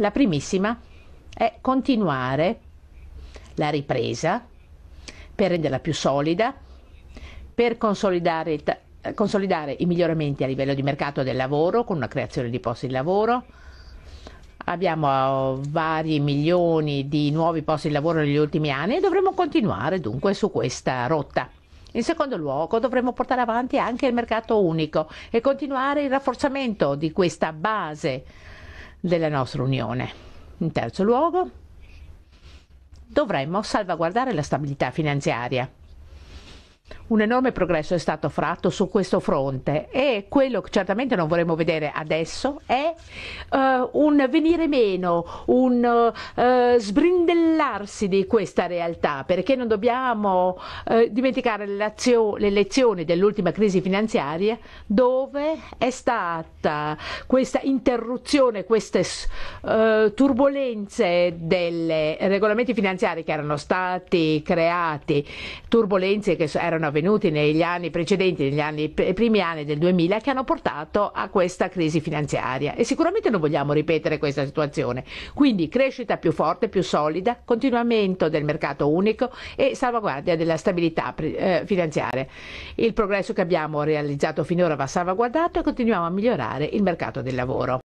La primissima è continuare la ripresa per renderla più solida, per consolidare il consolidare i miglioramenti a livello di mercato del lavoro con una creazione di posti di lavoro. Abbiamo oh, vari milioni di nuovi posti di lavoro negli ultimi anni e dovremo continuare dunque su questa rotta. In secondo luogo dovremo portare avanti anche il mercato unico e continuare il rafforzamento di questa base della nostra Unione. In terzo luogo, dovremmo salvaguardare la stabilità finanziaria. Un enorme progresso è stato fatto su questo fronte e quello che certamente non vorremmo vedere adesso è uh, eh, un venire meno, un uh, sbrindellarsi di questa realtà, perché non dobbiamo uh, dimenticare le lezioni dell'ultima crisi finanziaria dove è stata questa interruzione, queste uh, turbulenze dei regolamenti finanziari che erano stati creati, turbulenze che erano avvenute negli anni precedenti, negli anni, primi anni del 2000, che hanno portato a questa crisi finanziaria. E sicuramente non vogliamo vogliamo ripetere questa situazione. Quindi crescita più forte, più solida, continuamento del mercato unico e salvaguardia della stabilità eh, finanziaria. Il progresso che abbiamo realizzato finora va salvaguardato e continuiamo a migliorare il mercato del lavoro.